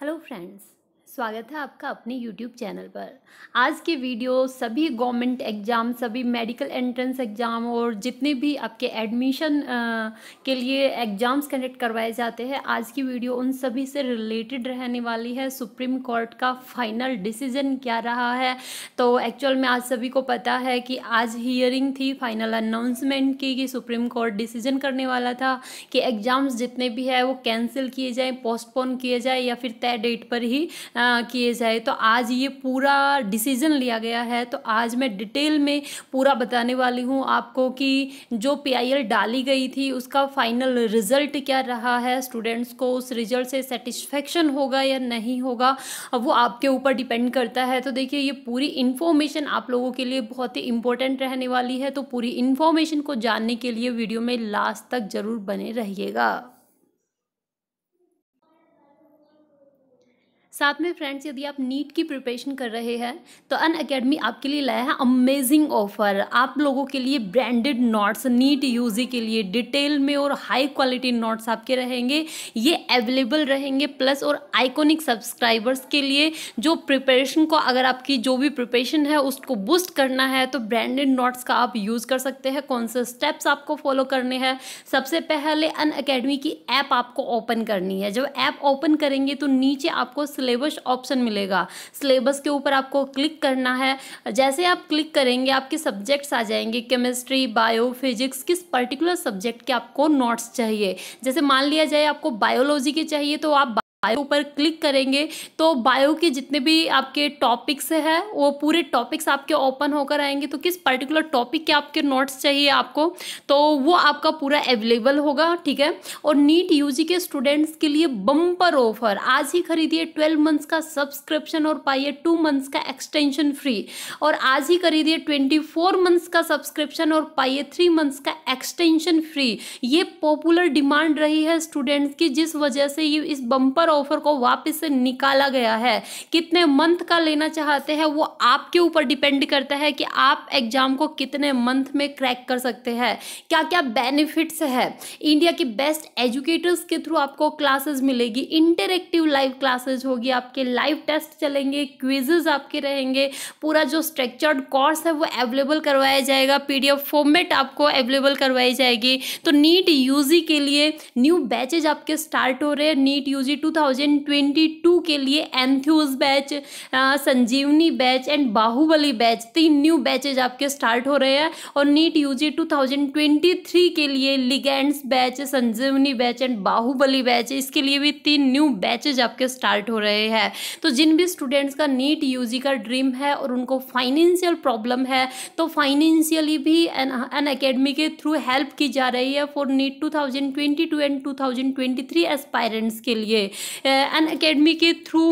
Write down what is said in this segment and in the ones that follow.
Hello friends. स्वागत है आपका अपने YouTube चैनल पर आज की वीडियो सभी गवर्नमेंट एग्ज़ाम सभी मेडिकल एंट्रेंस एग्ज़ाम और जितने भी आपके एडमिशन के लिए एग्ज़ाम्स कंडक्ट करवाए जाते हैं आज की वीडियो उन सभी से रिलेटेड रहने वाली है सुप्रीम कोर्ट का फाइनल डिसीजन क्या रहा है तो एक्चुअल में आज सभी को पता है कि आज हियरिंग थी फाइनल अनाउंसमेंट की कि सुप्रीम कोर्ट डिसीजन करने वाला था कि एग्ज़ाम्स जितने भी है वो कैंसिल किए जाएँ पोस्टपोन किए जाएँ या फिर तय डेट पर ही किए जाए तो आज ये पूरा डिसीज़न लिया गया है तो आज मैं डिटेल में पूरा बताने वाली हूँ आपको कि जो पी डाली गई थी उसका फाइनल रिज़ल्ट क्या रहा है स्टूडेंट्स को उस रिज़ल्ट से सेटिस्फेक्शन होगा या नहीं होगा वो आपके ऊपर डिपेंड करता है तो देखिए ये पूरी इन्फॉर्मेशन आप लोगों के लिए बहुत ही इंपॉर्टेंट रहने वाली है तो पूरी इन्फॉर्मेशन को जानने के लिए वीडियो में लास्ट तक ज़रूर बने रहिएगा साथ में फ्रेंड्स यदि आप नीट की प्रिपरेशन कर रहे हैं तो अन अकेडमी आपके लिए लाया है अमेजिंग ऑफर आप लोगों के लिए ब्रांडेड नोट्स नीट यूजी के लिए डिटेल में और हाई क्वालिटी नोट्स आपके रहेंगे ये अवेलेबल रहेंगे प्लस और आइकॉनिक सब्सक्राइबर्स के लिए जो प्रिपरेशन को अगर आपकी जो भी प्रिपरेशन है उसको बूस्ट करना है तो ब्रांडेड नोट्स का आप यूज़ कर सकते हैं कौन से स्टेप्स आपको फॉलो करने हैं सबसे पहले अन अकेडमी की ऐप आपको ओपन करनी है जब ऐप ओपन करेंगे तो नीचे आपको सिलेबस ऑप्शन मिलेगा सिलेबस के ऊपर आपको क्लिक करना है जैसे आप क्लिक करेंगे आपके सब्जेक्ट्स आ जाएंगे केमिस्ट्री बायो फिजिक्स किस पर्टिकुलर सब्जेक्ट के आपको नोट्स चाहिए जैसे मान लिया जाए आपको बायोलॉजी के चाहिए तो आप बायो पर क्लिक करेंगे तो बायो के जितने भी आपके टॉपिक्स हैं वो पूरे टॉपिक्स आपके ओपन होकर आएंगे तो किस पर्टिकुलर टॉपिक के आपके नोट्स चाहिए आपको तो वो आपका पूरा अवेलेबल होगा ठीक है और नीट यूजी के स्टूडेंट्स के लिए बम्पर ऑफर आज ही खरीदिए ट्वेल्व मंथ्स का सब्सक्रिप्शन और पाइए टू मंथ्स का एक्सटेंशन फ्री और आज ही खरीदिए ट्वेंटी फोर मंथ्स का सब्सक्रिप्शन और पाइए थ्री मंथ्स का एक्सटेंशन फ्री ये पॉपुलर डिमांड रही है स्टूडेंट्स की जिस वजह से ये इस बम्पर पर ऑफर को वापस निकाला गया है कितने मंथ का लेना चाहते हैं वो आपके ऊपर डिपेंड करता है कि आप एग्जाम को कितने मंथ में क्रैक कर सकते हैं क्या क्या बेनिफिट्स है इंडिया के बेस्ट एजुकेटर्स के थ्रू आपको क्लासेस मिलेगी इंटरेक्टिव लाइव क्लासेज होगी आपके लाइव टेस्ट चलेंगे क्विजेज आपके रहेंगे पूरा जो स्ट्रक्चर्ड कोर्स है वो अवेलेबल करवाया जाएगा पीडीएफ फॉर्मेट आपको अवेलेबल करवाई जाएगी तो नीट यूजी के लिए न्यू बैचेज आपके स्टार्ट हो रहे हैं नीट यूजी टू 2022 के लिए enthuse batch Sanjivani batch and Baahubali batch तीन न्यू बैचेज आपके स्टार्ट हो रहे हैं और नीट यूजी 2023 के लिए legends batch Sanjivani batch and Baahubali batch इसके लिए भी तीन न्यू बैचेज आपके स्टार्ट हो रहे हैं तो जिन भी स्टूडेंट्स का नीट यू का ड्रीम है और उनको फाइनेंशियल प्रॉब्लम है तो फाइनेंशियली भी एन अकेडमी के थ्रू हेल्प की जा रही है फॉर नीट 2022 एंड 2023 एस्पायरेंट्स के लिए एन अकेडमी के थ्रू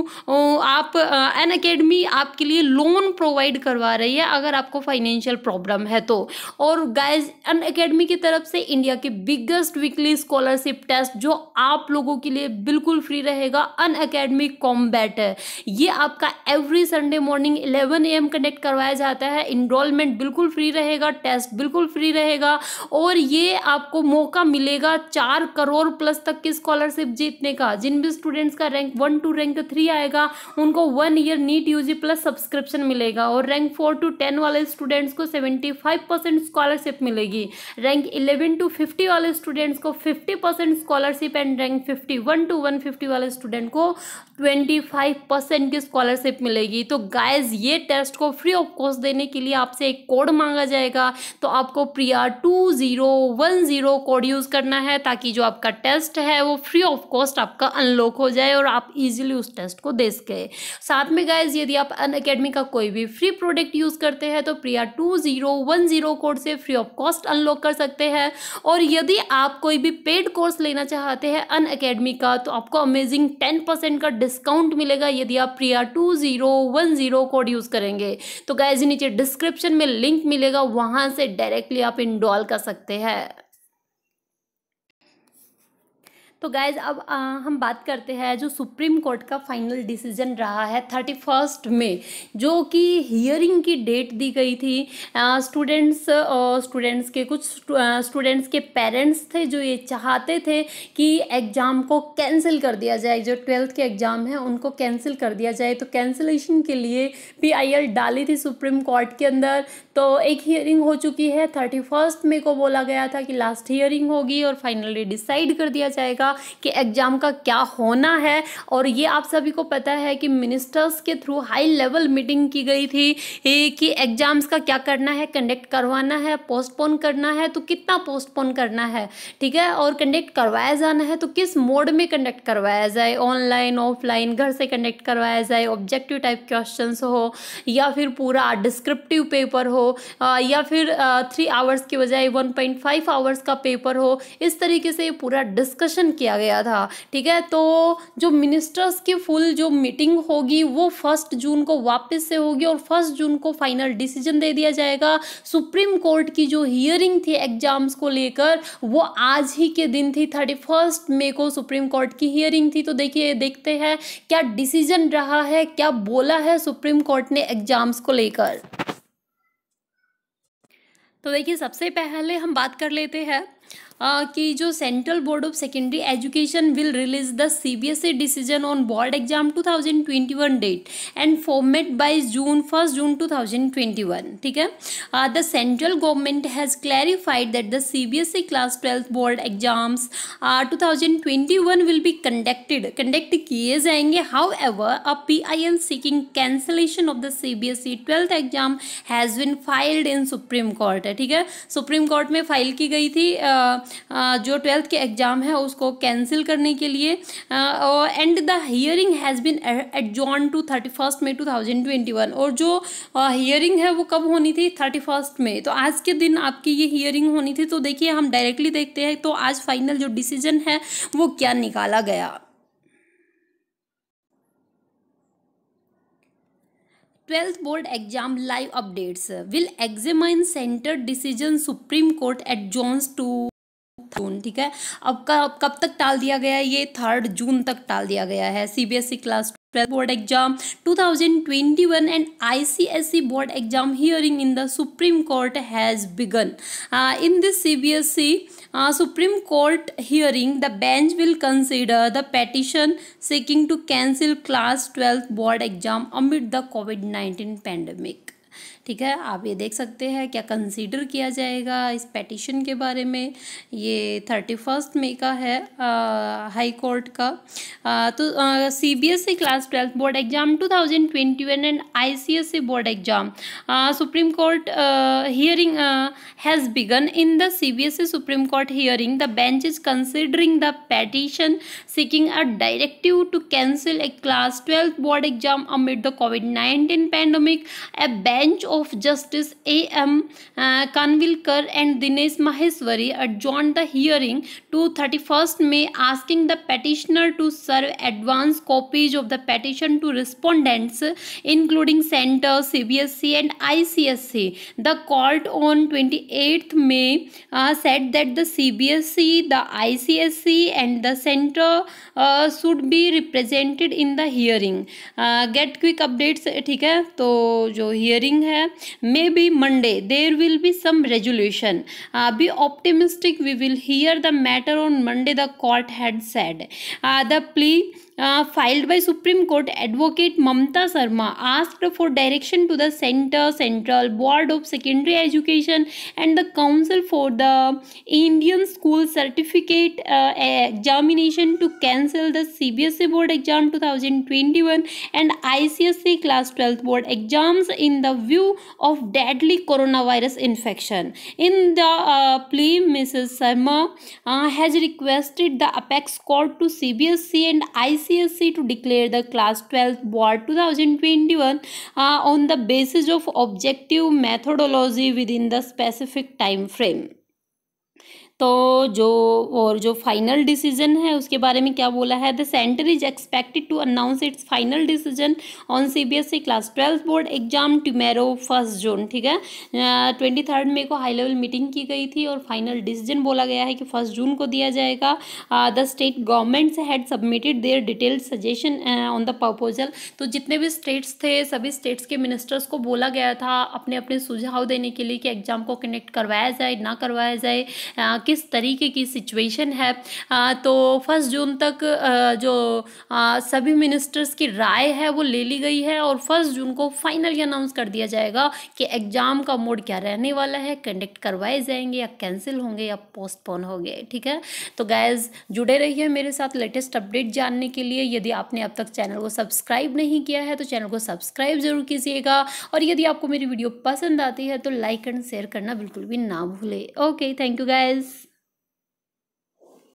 आप एन अकेडमी आपके लिए लोन प्रोवाइड करवा रही है अगर आपको फाइनेंशियल प्रॉब्लम है तो और गाइज अन अकेडमी की तरफ से इंडिया के बिगेस्ट वीकली स्कॉलरशिप टेस्ट जो आप लोगों के लिए बिल्कुल फ्री रहेगा अन अकेडमी कॉम्बैट है ये आपका every Sunday morning eleven A M conduct करवाया जाता है इनरोलमेंट बिल्कुल फ्री रहेगा टेस्ट बिल्कुल फ्री रहेगा और ये आपको मौका मिलेगा चार करोड़ प्लस तक की स्कॉलरशिप जीतने का जिन भी स्टूडेंट्स का rank one to rank three आएगा उनको one year NEET UG plus subscription मिलेगा और रैंक फोर टू टेन वाले स्टूडेंट्स को सेवेंटी फाइव परसेंट स्कॉलरशिप मिलेगी रैंक इलेवन टू फिफ्टी वाले स्टूडेंट्स को fifty percent scholarship and rank fifty one to one fifty वाले स्टूडेंट को twenty five percent की स्कॉलरशिप मिलेगी तो गाइज ये टेस्ट को फ्री ऑफ कॉस्ट देने के लिए आपसे एक कोड मांगा जाएगा तो आपको Priya two zero one zero code use करना है ताकि जो आपका टेस्ट है वो फ्री ऑफ कॉस्ट आपका अनलॉक वर्क हो जाए और आप इजीली उस टेस्ट को दे सके साथ में गाइज यदि आप अन अकेडमी का कोई भी फ्री प्रोडक्ट यूज़ करते हैं तो Priya two zero one zero code से फ्री ऑफ कॉस्ट अनलॉक कर सकते हैं और यदि आप कोई भी पेड कोर्स लेना चाहते हैं अन अकेडमी का तो आपको अमेजिंग टेन परसेंट का डिस्काउंट मिलेगा यदि आप Priya two zero one zero code use करेंगे तो गाइज नीचे डिस्क्रिप्शन में लिंक मिलेगा वहां से डायरेक्टली आप इनडॉल कर सकते हैं तो गाइज अब आ, हम बात करते हैं जो सुप्रीम कोर्ट का फाइनल डिसीजन रहा है थर्टी फर्स्ट में जो कि हियरिंग की डेट दी गई थी स्टूडेंट्स स्टूडेंट्स के कुछ स्टूडेंट्स के पेरेंट्स थे जो ये चाहते थे कि एग्ज़ाम को कैंसिल कर दिया जाए जो ट्वेल्थ के एग्ज़ाम हैं उनको कैंसिल कर दिया जाए तो कैंसिलेशन के लिए पी एल डाली थी सुप्रीम कोर्ट के अंदर तो एक हियरिंग हो चुकी है थर्टी फर्स्ट मे को बोला गया था कि लास्ट हियरिंग होगी और फाइनली डिसाइड कर दिया जाएगा रहेगा कि एग्ज़ाम का क्या होना है और ये आप सभी को पता है कि मिनिस्टर्स के थ्रू हाई लेवल मीटिंग की गई थी कि एग्ज़ाम्स का क्या करना है कंडक्ट करवाना है पोस्टपोन करना है तो कितना पोस्टपोन करना है ठीक है और कंडक्ट करवाया जाना है तो किस मोड में कंडक्ट करवाया जाए ऑनलाइन ऑफलाइन घर से कंडक्ट करवाया जाए ऑब्जेक्टिव टाइप क्वेश्चन हो या फिर पूरा डिस्क्रिप्टिव पेपर हो या फिर थ्री आवर्स के बजाय वन पॉइंट फाइव आवर्स का पेपर हो इस तरीके से पूरा डिस्कशन किया गया था ठीक है तो जो मिनिस्टर्स की फुल जो मीटिंग होगी वो फर्स्ट जून को वापस से होगी और फर्स्ट जून को फाइनल डिसीजन दे दिया जाएगा सुप्रीम कोर्ट की जो हियरिंग थी एग्जाम्स को लेकर वो आज ही के दिन थी थर्टी फर्स्ट मे को सुप्रीम कोर्ट की हियरिंग थी तो देखिए देखते हैं क्या डिसीजन रहा है क्या बोला है सुप्रीम कोर्ट ने एग्जाम्स को लेकर तो देखिए सबसे पहले हम बात कर लेते हैं कि जो central board of secondary education will release the C B S E decision on board exam two thousand twenty one date and format by June first June two thousand twenty one ठीक है the central government has clarified that the C B S E class twelfth board exams two thousand twenty one will be conducted conduct किए जाएंगे however a P I seeking cancellation of the C B S E twelfth exam has been filed in supreme court है ठीक है supreme court में file की गई थी uh, जो ट्वेल्थ के एग्ज़ाम है उसको कैंसिल करने के लिए and the hearing has been adjourned to thirty first May two thousand twenty one और जो हियरिंग है वो कब होनी थी थर्टी फर्स्ट में तो आज के दिन आपकी ये हियरिंग होनी थी तो देखिए हम डायरेक्टली देखते हैं तो आज फाइनल जो डिसीजन है वो क्या निकाला गया twelfth board exam live updates will examine centre decision supreme court adjourns to June ठीक है अब कब कब तक टाल दिया गया है ये थर्ड जून तक टाल दिया गया है CBSE class board exam 2021 and ICSE board exam hearing in the supreme court has begun in this CBSE supreme court hearing the bench will consider the petition seeking to cancel class twelfth board exam amid the covid nineteen pandemic ठीक है आप ये देख सकते हैं क्या consider किया जाएगा इस पेटिशन के बारे में ये थर्टी फर्स्ट मे का है आ, हाई कोर्ट का आ, तो C B S E class twelfth board exam two thousand twenty one and I C S E board exam supreme court hearing has begun in the C B S E supreme court hearing the bench is considering the petition seeking a directive to cancel a class twelfth board exam amid the covid nineteen pandemic a bench of Justice A.M. Uh, Kanvilkar and Dinesh Maheshwari adjourned the hearing to 31st May asking the petitioner to serve advance copies of the petition to respondents including Centre, CBSC and ICSC. The court on 28th May uh, said that the CBSC, the ICSC and the Centre uh, should be represented in the hearing. Get quick updates ठीक है तो जो hearing है है may be Monday there will be some resolution be optimistic we will hear the matter on Monday the court had said. Uh, the plea uh, filed by Supreme Court advocate Mamta Sarma asked for direction to the Center, Central Board of Secondary Education and the Council for the Indian School Certificate uh, Examination to cancel the CBSE Board Exam 2021 and ICSE Class 12 Board exams in the view of deadly coronavirus infection. In the uh, plea, Mrs. Sarma uh, has requested the Apex Court to CBSE and ICSE ICSC to declare the class 12 board 2021 uh, on the basis of objective methodology within the specific time frame. तो जो और जो final decision है उसके बारे में क्या बोला है the centre is expected to announce its final decision on C B S class twelfth board exam tomorrow first June ठीक है ट्वेंटी थर्ड मे को हाई लेवल मीटिंग की गई थी और फाइनल डिसीजन बोला गया है कि फर्स्ट जून को दिया जाएगा the state governments had submitted their detailed suggestion on the proposal तो जितने भी स्टेट्स थे सभी स्टेट्स के मिनिस्टर्स को बोला गया था अपने अपने सुझाव देने के लिए कि एग्जाम को कनेक्ट करवाया जाए ना करवाया जाए किस तरीके की सिचुएशन है तो फर्स्ट जून तक जो सभी मिनिस्टर्स की राय है वो ले ली गई है और फर्स्ट जून को फाइनली अनाउंस कर दिया जाएगा कि एग्ज़ाम का मोड क्या रहने वाला है कंडक्ट करवाए जाएंगे या कैंसिल होंगे या पोस्टपोन होंगे ठीक है तो गैज़ जुड़े रहिए मेरे साथ लेटेस्ट अपडेट जानने के लिए यदि आपने अब तक चैनल को सब्सक्राइब नहीं किया है तो चैनल को सब्सक्राइब ज़रूर कीजिएगा और यदि आपको मेरी वीडियो पसंद आती है तो लाइक एंड शेयर करना बिल्कुल भी ना भूले ओके थैंक यू गाइज़